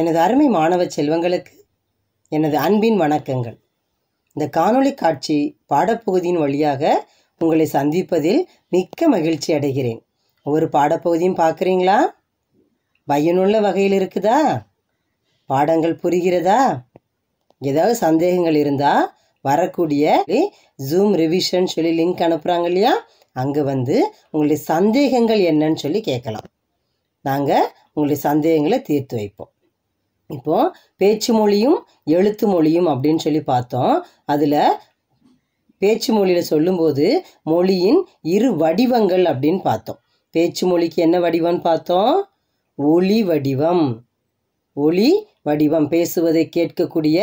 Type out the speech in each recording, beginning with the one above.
எனது அருமை மாணவ செல்வங்களுக்கு எனது அன்பின் வணக்கங்கள் இந்த காணொளி காட்சி பாடப்பகுதியின் வழியாக உங்களை சந்திப்பதில் மிக்க மகிழ்ச்சி அடைகிறேன் ஒரு பாடப்பகுதியும் பார்க்குறீங்களா பயனுள்ள வகையில் இருக்குதா பாடங்கள் புரிகிறதா ஏதாவது சந்தேகங்கள் இருந்தால் வரக்கூடிய ஜூம் ரிவிஷன் சொல்லி லிங்க் அனுப்புகிறாங்க இல்லையா அங்கே வந்து உங்களுடைய சந்தேகங்கள் என்னன்னு சொல்லி கேட்கலாம் நாங்கள் உங்களுடைய சந்தேகங்களை தீர்த்து வைப்போம் இப்போது பேச்சு மொழியும் எழுத்து மொழியும் அப்படின்னு சொல்லி பார்த்தோம் அதில் பேச்சு மொழியில் சொல்லும்போது மொழியின் இரு வடிவங்கள் அப்படின்னு பார்த்தோம் பேச்சு மொழிக்கு என்ன வடிவம்னு பார்த்தோம் ஒளி வடிவம் ஒளி வடிவம் பேசுவதை கேட்கக்கூடிய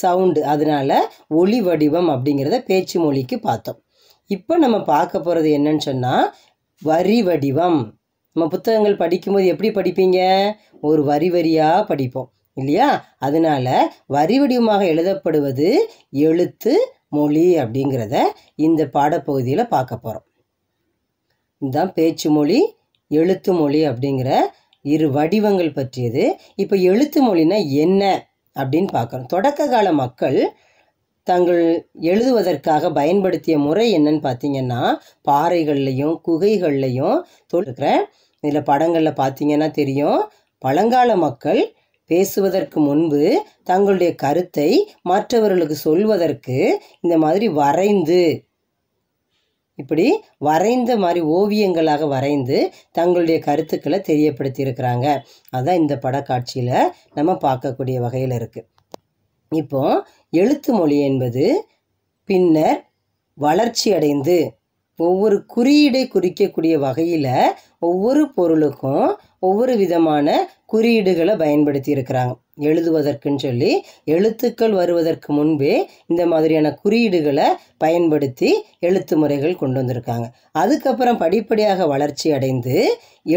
சவுண்டு அதனால் ஒளி வடிவம் அப்படிங்கிறத பேச்சு மொழிக்கு பார்த்தோம் இப்போ நம்ம பார்க்க போகிறது என்னன்னு சொன்னால் வரி வடிவம் நம்ம புத்தகங்கள் படிக்கும்போது எப்படி படிப்பீங்க ஒரு வரி வரியாக படிப்போம் இல்லையா அதனால் வரி வடிவமாக எழுதப்படுவது எழுத்து மொழி அப்படிங்கிறத இந்த பாடப்பகுதியில் பார்க்க போகிறோம் இதுதான் பேச்சு மொழி எழுத்து மொழி அப்படிங்கிற இரு வடிவங்கள் பற்றியது இப்போ எழுத்து மொழினா என்ன அப்படின்னு பார்க்குறோம் தொடக்க கால மக்கள் தங்கள் எழுதுவதற்காக பயன்படுத்திய முறை என்னன்னு பார்த்தீங்கன்னா பாறைகள்லையும் குகைகள்லையும் இருக்கிற இதில் படங்களில் பார்த்தீங்கன்னா தெரியும் பழங்கால மக்கள் பேசுவதற்கு முன்பு தங்களுடைய கருத்தை மற்றவர்களுக்கு சொல்வதற்கு இந்த மாதிரி வரைந்து இப்படி வரைந்த மாதிரி ஓவியங்களாக வரைந்து தங்களுடைய கருத்துக்களை தெரியப்படுத்தியிருக்கிறாங்க அதுதான் இந்த படக்காட்சியில் நம்ம பார்க்கக்கூடிய வகையில் இருக்குது இப்போ எழுத்து மொழி என்பது பின்னர் வளர்ச்சி அடைந்து ஒவ்வொரு குறியீடை குறிக்கக்கூடிய வகையில் ஒவ்வொரு பொருளுக்கும் ஒவ்வொரு விதமான குறியீடுகளை பயன்படுத்தி இருக்கிறாங்க எழுதுவதற்குன்னு சொல்லி எழுத்துக்கள் வருவதற்கு முன்பே இந்த மாதிரியான குறியீடுகளை பயன்படுத்தி எழுத்து முறைகள் கொண்டு வந்திருக்காங்க அதுக்கப்புறம் படிப்படியாக வளர்ச்சி அடைந்து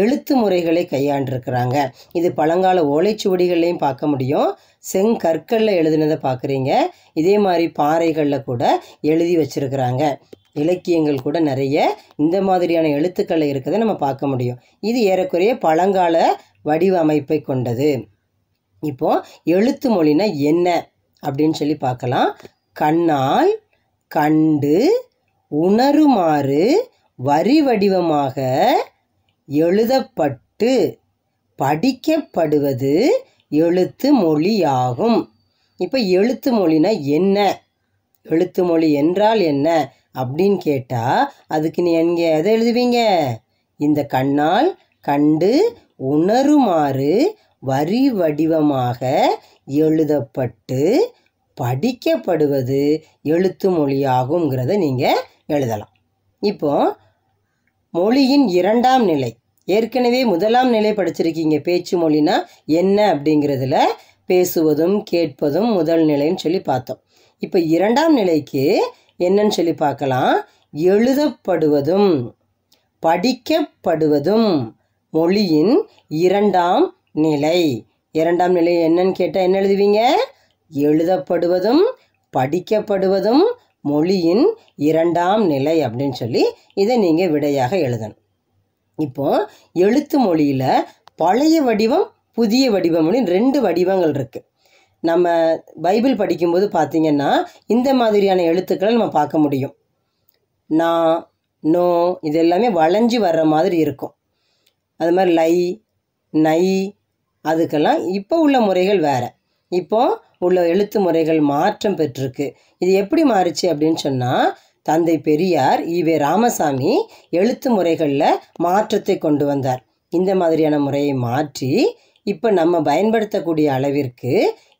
எழுத்து முறைகளை கையாண்டிருக்கிறாங்க இது பழங்கால ஓலைச்சுவடிகள்லையும் பார்க்க முடியும் செங்கற்களில் எழுதுனதை பார்க்குறீங்க இதே மாதிரி பாறைகளில் கூட எழுதி வச்சிருக்கிறாங்க இலக்கியங்கள் கூட நிறைய இந்த மாதிரியான எழுத்துக்களை இருக்கிறத நம்ம பார்க்க முடியும் இது ஏறக்குறைய பழங்கால வடிவமைப்பை கொண்டது இப்போது எழுத்து மொழினா என்ன அப்படின்னு சொல்லி பார்க்கலாம் கண்ணால் கண்டு உணருமாறு வரி வடிவமாக எழுதப்பட்டு படிக்கப்படுவது எழுத்து மொழியாகும் இப்போ எழுத்து மொழினா என்ன எழுத்து மொழி என்றால் என்ன அப்படின்னு கேட்டால் அதுக்கு நீ எங்கே எதை எழுதுவீங்க இந்த கண்ணால் கண்டு உணருமாறு வரி வடிவமாக எழுதப்பட்டு படிக்கப்படுவது எழுத்து மொழியாகுங்கிறத நீங்கள் எழுதலாம் இப்போ மொழியின் இரண்டாம் நிலை ஏற்கனவே முதலாம் நிலை படிச்சிருக்கீங்க பேச்சு மொழினா என்ன அப்படிங்கிறதுல பேசுவதும் கேட்பதும் முதல் நிலைன்னு சொல்லி பார்த்தோம் இப்போ இரண்டாம் நிலைக்கு என்னன்னு சொல்லி பார்க்கலாம் எழுதப்படுவதும் படிக்கப்படுவதும் மொழியின் இரண்டாம் நிலை இரண்டாம் நிலை என்னன்னு கேட்டால் என்ன எழுதுவீங்க எழுதப்படுவதும் படிக்கப்படுவதும் மொழியின் இரண்டாம் நிலை அப்படின்னு சொல்லி இதை நீங்கள் விடையாக எழுதணும் இப்போ எழுத்து மொழியில் பழைய வடிவம் புதிய வடிவம் அப்படின்னு ரெண்டு வடிவங்கள் இருக்குது நம்ம பைபிள் படிக்கும்போது பார்த்திங்கன்னா இந்த மாதிரியான எழுத்துக்களை நம்ம பார்க்க முடியும் நான் நோ இது எல்லாமே வளைஞ்சு வர்ற மாதிரி இருக்கும் அது மாதிரி லை நை அதுக்கெல்லாம் இப்போ உள்ள முறைகள் வேறு இப்போ உள்ள எழுத்து முறைகள் மாற்றம் பெற்றிருக்கு இது எப்படி மாறுச்சு அப்படின்னு சொன்னால் தந்தை பெரியார் இவே ராமசாமி எழுத்து முறைகளில் மாற்றத்தை கொண்டு வந்தார் இந்த மாதிரியான முறையை மாற்றி இப்போ நம்ம பயன்படுத்தக்கூடிய அளவிற்கு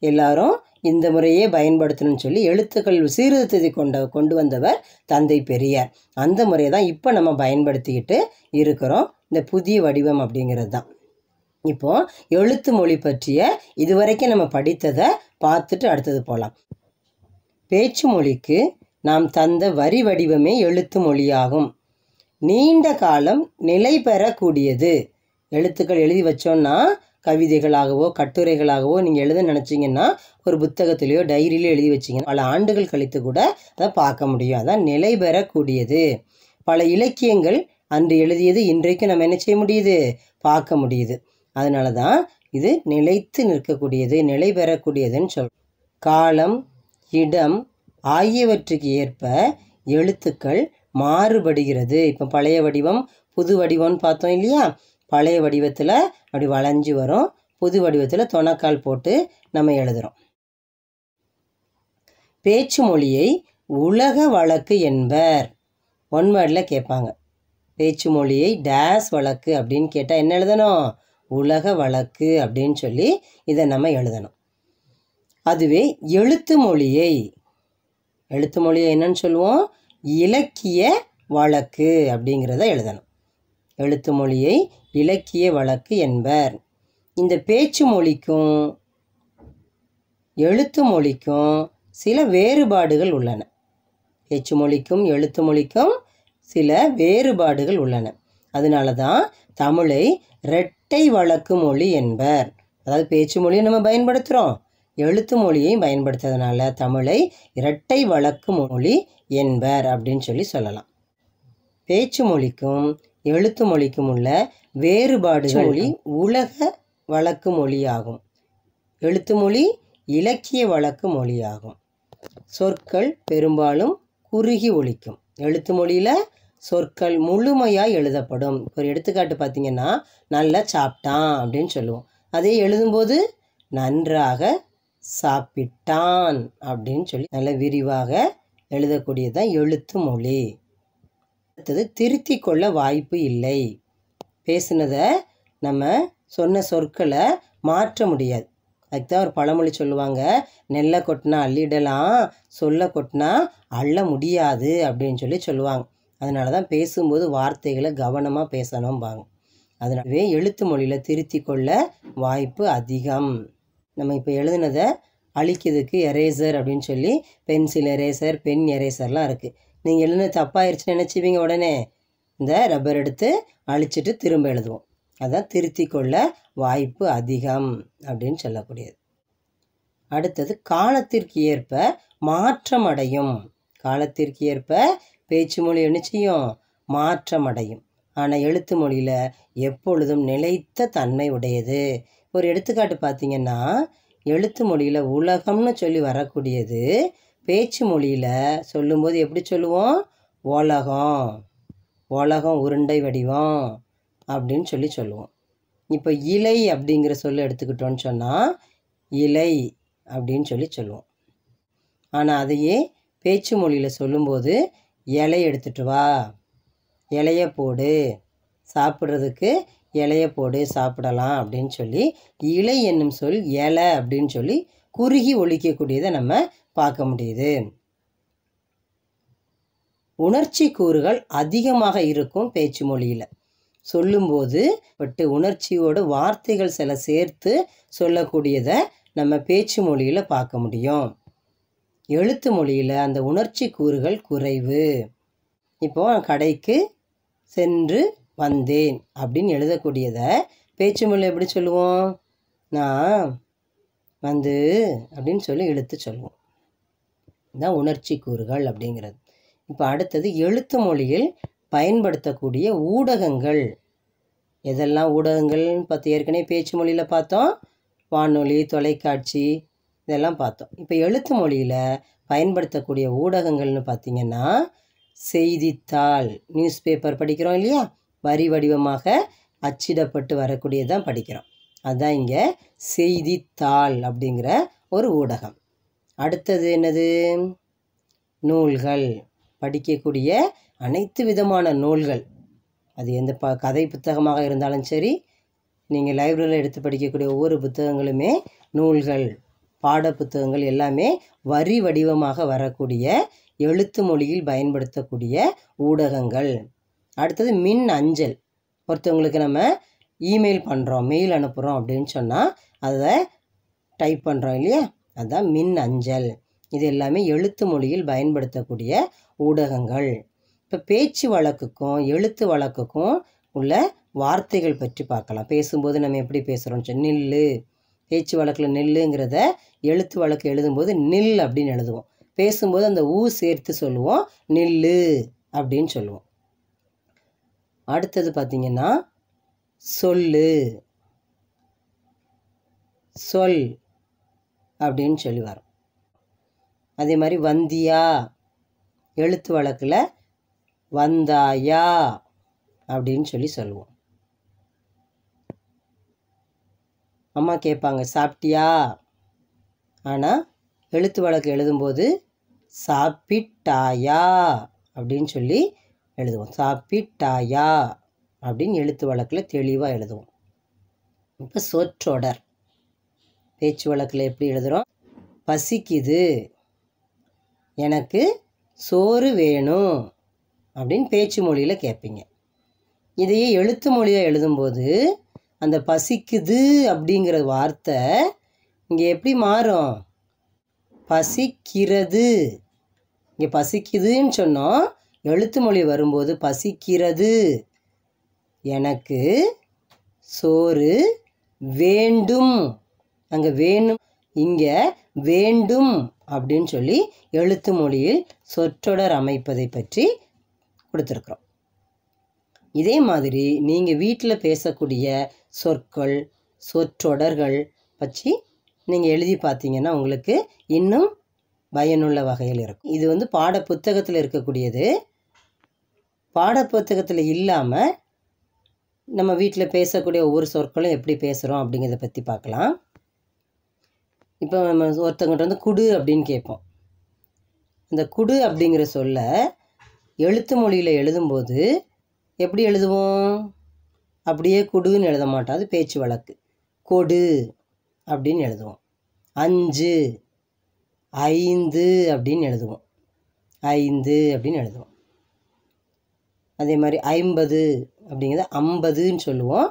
எல்லாரும் இந்த முறையே பயன்படுத்தணும்னு சொல்லி எழுத்துக்கள் சீர்திருத்தத்தை கொண்ட கொண்டு வந்தவர் தந்தை பெரியார் அந்த முறையை தான் இப்போ நம்ம பயன்படுத்திக்கிட்டு இருக்கிறோம் இந்த புதிய வடிவம் அப்படிங்கிறது தான் இப்போது எழுத்து மொழி பற்றிய இதுவரைக்கும் நம்ம படித்ததை பார்த்துட்டு அடுத்தது போகலாம் பேச்சு மொழிக்கு நாம் தந்த வரி வடிவமே எழுத்து மொழியாகும் நீண்ட காலம் நிலை பெறக்கூடியது எழுத்துக்கள் எழுதி வச்சோன்னா கவிதைகளாகவோ கட்டுரைகளாகவோ நீங்கள் எழுத நினச்சிங்கன்னா ஒரு புத்தகத்திலேயோ டைரியிலையோ எழுதி வச்சிங்கன்னா பல ஆண்டுகள் கழித்து கூட அதை பார்க்க முடியும் அதான் நிலை பெறக்கூடியது பல இலக்கியங்கள் அன்று எழுதியது இன்றைக்கு நம்ம என்ன செய்ய முடியுது பார்க்க முடியுது அதனால தான் இது நிலைத்து நிற்கக்கூடியது நிலை பெறக்கூடியதுன்னு சொல் காலம் இடம் ஆகியவற்றுக்கு ஏற்ப எழுத்துக்கள் மாறுபடுகிறது இப்போ பழைய வடிவம் புது வடிவம்னு பார்த்தோம் இல்லையா பழைய வடிவத்தில் அப்படி வளைஞ்சி வரும் புது வடிவத்தில் தொணக்கால் போட்டு நம்ம எழுதுகிறோம் பேச்சு மொழியை உலக வழக்கு என்பர் ஒன் வேர்டில் கேட்பாங்க பேச்சு மொழியை டேஸ் வழக்கு அப்படின்னு கேட்டால் என்ன எழுதணும் உலக வழக்கு அப்படின்னு சொல்லி இதை நம்ம எழுதணும் அதுவே எழுத்து மொழியை எழுத்து மொழியை என்னன்னு சொல்லுவோம் இலக்கிய வழக்கு அப்படிங்கிறத எழுதணும் எழுத்து மொழியை இலக்கிய வழக்கு என்பர் இந்த பேச்சு மொழிக்கும் எழுத்து மொழிக்கும் சில வேறுபாடுகள் உள்ளன பேச்சு மொழிக்கும் எழுத்து மொழிக்கும் சில வேறுபாடுகள் உள்ளன அதனால தான் தமிழை இரட்டை வழக்கு மொழி என்பர் அதாவது பேச்சு மொழியை நம்ம பயன்படுத்துகிறோம் எழுத்து மொழியையும் பயன்படுத்துறதுனால தமிழை இரட்டை வழக்கு மொழி என்பர் அப்படின்னு சொல்லி சொல்லலாம் பேச்சு மொழிக்கும் எழுத்து மொழிக்கும் உள்ள வேறுபாடு மொழி உலக வழக்கு மொழியாகும் எழுத்து மொழி இலக்கிய வழக்கு மொழியாகும் சொற்கள் பெரும்பாலும் குறுகி ஒழிக்கும் எழுத்து மொழியில் சொற்கள் முழுமையாக எழுதப்படும் ஒரு எடுத்துக்காட்டு பார்த்திங்கன்னா நல்லா சாப்பிட்டான் அப்படின்னு சொல்லுவோம் அதே எழுதும்போது நன்றாக சாப்பிட்டான் அப்படின்னு சொல்லி நல்ல விரிவாக எழுதக்கூடியதான் எழுத்து மொழி அடுத்தது திருத்தி கொள்ள வாய்ப்பு இல்லை பேசினதை நம்ம சொன்ன சொற்களை மாற்ற முடியாது அதுக்கு தான் ஒரு பழமொழி சொல்லுவாங்க நெல்லை கொட்டினா அள்ளிடலாம் சொல்ல கொட்டினா அள்ள முடியாது அப்படின்னு சொல்லி சொல்லுவாங்க அதனால தான் பேசும்போது வார்த்தைகளை கவனமாக பேசணும்பாங்க அதனாலவே எழுத்து மொழியில் திருத்தி கொள்ள வாய்ப்பு அதிகம் நம்ம இப்போ எழுதினதை அழிக்கிறதுக்கு எரேசர் அப்படின்னு சொல்லி பென்சில் எரேசர் பென் எரேசர்லாம் இருக்குது நீங்கள் எழுதுன தப்பாயிருச்சுன்னு நினச்சிவிங்க உடனே இந்த ரப்பர் எடுத்து அழிச்சிட்டு திரும்ப எழுதுவோம் அதான் திருத்தி கொள்ள வாய்ப்பு அதிகம் அப்படின்னு சொல்லக்கூடியது அடுத்தது காலத்திற்கு ஏற்ப மாற்றம் அடையும் காலத்திற்கு ஏற்ப பேச்சு மொழி என்ன செய்யும் மாற்றம் அடையும் ஆனால் எழுத்து மொழியில் எப்பொழுதும் நிலைத்த தன்மை உடையது ஒரு எடுத்துக்காட்டு பார்த்தீங்கன்னா எழுத்து மொழியில் உலகம்னு சொல்லி வரக்கூடியது பேச்சு மொழியில் சொல்லும்போது எப்படி சொல்லுவோம் உலகம் உலகம் உருண்டை வடிவம் அப்படின்னு சொல்லி சொல்லுவோம் இப்போ இலை அப்படிங்கிற சொல்ல எடுத்துக்கிட்டோன்னு சொன்னால் இலை அப்படின்னு சொல்லி சொல்லுவோம் ஆனால் அதையே பேச்சு மொழியில் சொல்லும்போது இலை எடுத்துகிட்டு வா இலையை போடு சாப்பிட்றதுக்கு இலையை போடு சாப்பிடலாம் அப்படின்னு சொல்லி இலை என்னும் சொல் இலை அப்படின்னு சொல்லி குறுகி ஒழிக்கக்கூடியதை நம்ம பார்க்க முடியுது உணர்ச்சி கூறுகள் அதிகமாக இருக்கும் பேச்சு மொழியில் சொல்லும்போது பட்டு உணர்ச்சியோடு வார்த்தைகள் சில சேர்த்து சொல்லக்கூடியதை நம்ம பேச்சு மொழியில் பார்க்க முடியும் எழுத்து மொழியில் அந்த உணர்ச்சி கூறுகள் குறைவு இப்போது கடைக்கு சென்று வந்தேன் அப்படின்னு எழுதக்கூடியதை பேச்சு மொழி எப்படி சொல்லுவோம் நான் வந்து அப்படின்னு சொல்லி இழுத்து சொல்லுவோம் இதுதான் உணர்ச்சி கூறுகள் அப்படிங்கிறது இப்போ அடுத்தது எழுத்து மொழியில் பயன்படுத்தக்கூடிய ஊடகங்கள் எதெல்லாம் ஊடகங்கள்னு பார்த்து ஏற்கனவே பேச்சு மொழியில் பார்த்தோம் வானொலி தொலைக்காட்சி இதெல்லாம் பார்த்தோம் இப்போ எழுத்து மொழியில் பயன்படுத்தக்கூடிய ஊடகங்கள்னு பார்த்திங்கன்னா செய்தித்தாள் நியூஸ் பேப்பர் படிக்கிறோம் இல்லையா வரி வடிவமாக அச்சிடப்பட்டு வரக்கூடியது தான் படிக்கிறோம் அதுதான் இங்கே செய்தித்தாள் அப்படிங்கிற ஒரு ஊடகம் அடுத்தது என்னது நூல்கள் படிக்கக்கூடிய அனைத்து விதமான நூல்கள் அது எந்த ப கதை புத்தகமாக இருந்தாலும் சரி நீங்கள் லைப்ரரியில் எடுத்து படிக்கக்கூடிய ஒவ்வொரு புத்தகங்களுமே நூல்கள் பாட புத்தகங்கள் எல்லாமே வரி வடிவமாக வரக்கூடிய எழுத்து மொழியில் பயன்படுத்தக்கூடிய ஊடகங்கள் அடுத்தது மின் அஞ்சல் ஒருத்தவங்களுக்கு நம்ம இமெயில் பண்ணுறோம் மெயில் அனுப்புகிறோம் அப்படின்னு சொன்னால் அதை டைப் பண்ணுறோம் இல்லையா அதுதான் மின் அஞ்சல் இது எல்லாமே எழுத்து மொழியில் பயன்படுத்தக்கூடிய ஊடகங்கள் இப்போ பேச்சு வழக்குக்கும் எழுத்து வழக்குக்கும் உள்ள வார்த்தைகள் பற்றி பார்க்கலாம் பேசும்போது நம்ம எப்படி பேசுகிறோம் சொல்லி நில்லு பேச்சு வழக்கில் நில்லுங்கிறத எழுத்து வழக்கு எழுதும்போது நில் அப்படின்னு எழுதுவோம் பேசும்போது அந்த ஊ சேர்த்து சொல்லுவோம் நில்லு அப்படின்னு சொல்லுவோம் அடுத்தது பார்த்தீங்கன்னா சொல்லு சொல் அப்படின்னு சொல்லி வரும் அதே மாதிரி வந்தியா எழுத்து வழக்கில் வந்தாயா அப்படின்னு சொல்லி சொல்லுவோம் அம்மா கேட்பாங்க சாப்பிட்டியா ஆனால் எழுத்து வழக்கு எழுதும்போது சாப்பிட்டாயா அப்படின்னு சொல்லி எழுதுவோம் சாப்பிட்டாயா அப்படின்னு எழுத்து வழக்கில் தெளிவாக எழுதுவோம் இப்போ சொற்றொடர் பேச்சு வழக்கில் எப்படி எழுதுகிறோம் பசிக்குது எனக்கு சோறு வேணும் அப்படின்னு பேச்சு மொழியில் கேட்பீங்க இதையே எழுத்து மொழியாக எழுதும்போது அந்த பசிக்குது அப்படிங்கிற வார்த்தை இங்கே எப்படி மாறும் பசிக்கிறது இங்கே பசிக்குதுன்னு சொன்னோம் எழுத்து மொழி வரும்போது பசிக்கிறது எனக்கு சோறு வேண்டும் அங்கே வேணும் இங்கே வேண்டும் அப்படின்னு சொல்லி எழுத்து மொழியில் சொற்றொடர் அமைப்பதை பற்றி கொடுத்துருக்குறோம் இதே மாதிரி நீங்கள் வீட்டில் பேசக்கூடிய சொற்கள் சொற்றொடர்கள் பற்றி நீங்கள் எழுதி பார்த்தீங்கன்னா உங்களுக்கு இன்னும் பயனுள்ள வகையில் இருக்கும் இது வந்து பாட புத்தகத்தில் இருக்கக்கூடியது பாட புத்தகத்தில் இல்லாமல் நம்ம வீட்டில் பேசக்கூடிய ஒவ்வொரு சொற்களும் எப்படி பேசுகிறோம் அப்படிங்கிறத பற்றி பார்க்கலாம் இப்போ நம்ம ஒருத்தங்கிட்ட வந்து குடு அப்படின்னு கேட்போம் இந்த குடு அப்படிங்கிற சொல்ல எழுத்து மொழியில் எழுதும்போது எப்படி எழுதுவோம் அப்படியே குடுன்னு எழுத மாட்டோம் அது பேச்சு வழக்கு கொடு அப்படின்னு எழுதுவோம் அஞ்சு ஐந்து அப்படின்னு எழுதுவோம் ஐந்து அப்படின்னு எழுதுவோம் அதே மாதிரி ஐம்பது அப்படிங்கிறத ஐம்பதுன்னு சொல்லுவோம்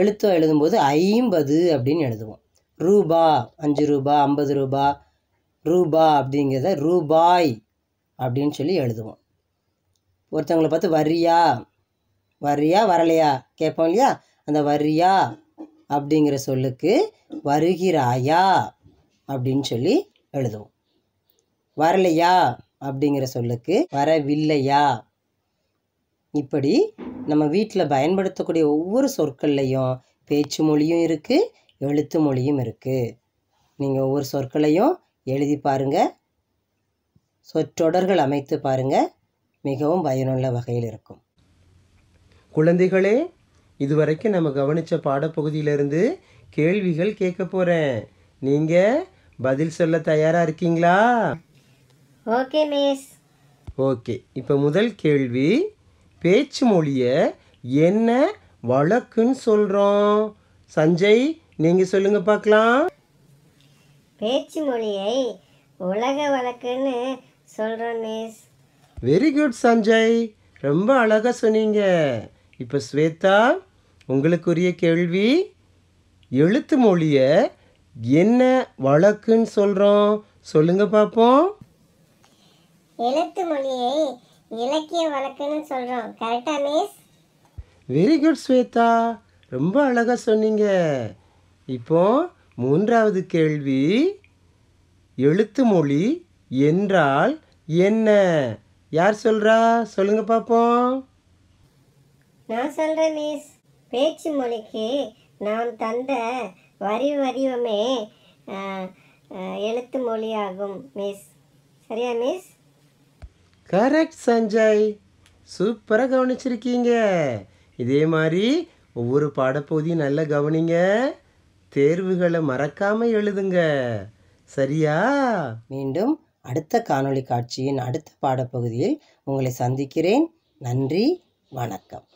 எழுத்தோ எழுதும்போது ஐம்பது அப்படின்னு எழுதுவோம் ரூபா அஞ்சு ரூபா ஐம்பது ரூபா ரூபா அப்படிங்கிறத ரூபாய் அப்படின்னு சொல்லி எழுதுவோம் ஒருத்தவங்களை பார்த்து வரியா வரியா வரலையா கேட்போம் இல்லையா அந்த வரியா அப்படிங்கிற சொல்லுக்கு வருகிறாயா அப்படின்னு சொல்லி எழுதுவோம் வரலையா அப்படிங்கிற சொல்லுக்கு வரவில்லையா இப்படி நம்ம வீட்டில் பயன்படுத்தக்கூடிய ஒவ்வொரு சொற்கள்லையும் பேச்சு மொழியும் இருக்குது எழுத்து மொழியும் இருக்குது நீங்கள் ஒவ்வொரு சொற்களையும் எழுதி பாருங்கள் சொற்றொடர்கள் அமைத்து பாருங்கள் மிகவும் பயனுள்ள வகையில் இருக்கும் குழந்தைகளே இதுவரைக்கும் நம்ம கவனித்த பாடப்பகுதியிலிருந்து கேள்விகள் கேட்க போகிறேன் நீங்கள் பதில் சொல்ல தயாராக இருக்கீங்களா ஓகே மிஸ் ஓகே இப்போ முதல் கேள்வி பேச்சு மொழியை என்ன வழக்குன்னு சொல்கிறோம் சஞ்சய் நீங்கள் சொல்லுங்கள் பார்க்கலாம் பேச்சு மொழியை உலக வழக்குன்னு சொல்கிறோம் மிஸ் வெரி குட் சஞ்சய் ரொம்ப அழகாக சொன்னீங்க இப்போ ஸ்வேதா உங்களுக்குரிய கேள்வி எழுத்து மொழியை என்ன வழக்குன்னு சொல்கிறோம் சொல்லுங்கள் பார்ப்போம் எழுத்து மொழியை இலக்கிய வழக்குன்னு சொல்கிறோம் கரெக்டாக மிஸ் வெரி குட் ஸ்வேதா ரொம்ப அழகாக சொன்னீங்க இப்போ மூன்றாவது கேள்வி எழுத்து மொழி என்றால் என்ன யார் சொல்கிறா சொல்லுங்க பார்ப்போம் நான் சொல்கிறேன் மிஸ் பேச்சு மொழிக்கு நாம் தந்த வரி வடிவமே எழுத்து மொழியாகும் மிஸ் சரியா மிஸ் கரெக்ட் சஞ்சய் சூப்பராக கவனிச்சிருக்கீங்க இதே மாதிரி ஒவ்வொரு பாடப்பகுதியும் நல்லா கவனிங்க தேர்வுகளை மறக்காமல் எழுதுங்க சரியா மீண்டும் அடுத்த காணொளி காட்சியின் அடுத்த பாடப்பகுதியில் உங்களை சந்திக்கிறேன் நன்றி வணக்கம்